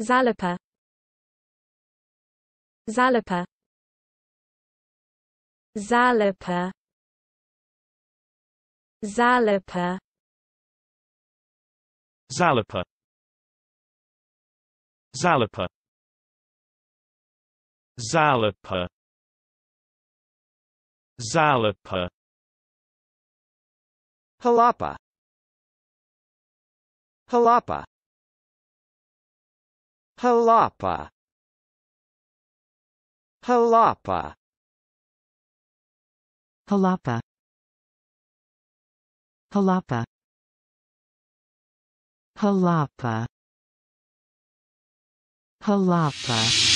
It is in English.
Zalapa Zalapa Zalapa Zalapa Zalapa Zalapa Zalapa Zalapa Jalapa Jalapa Jalapa Jalapa Jalapa Jalapa Jalapa Jalapa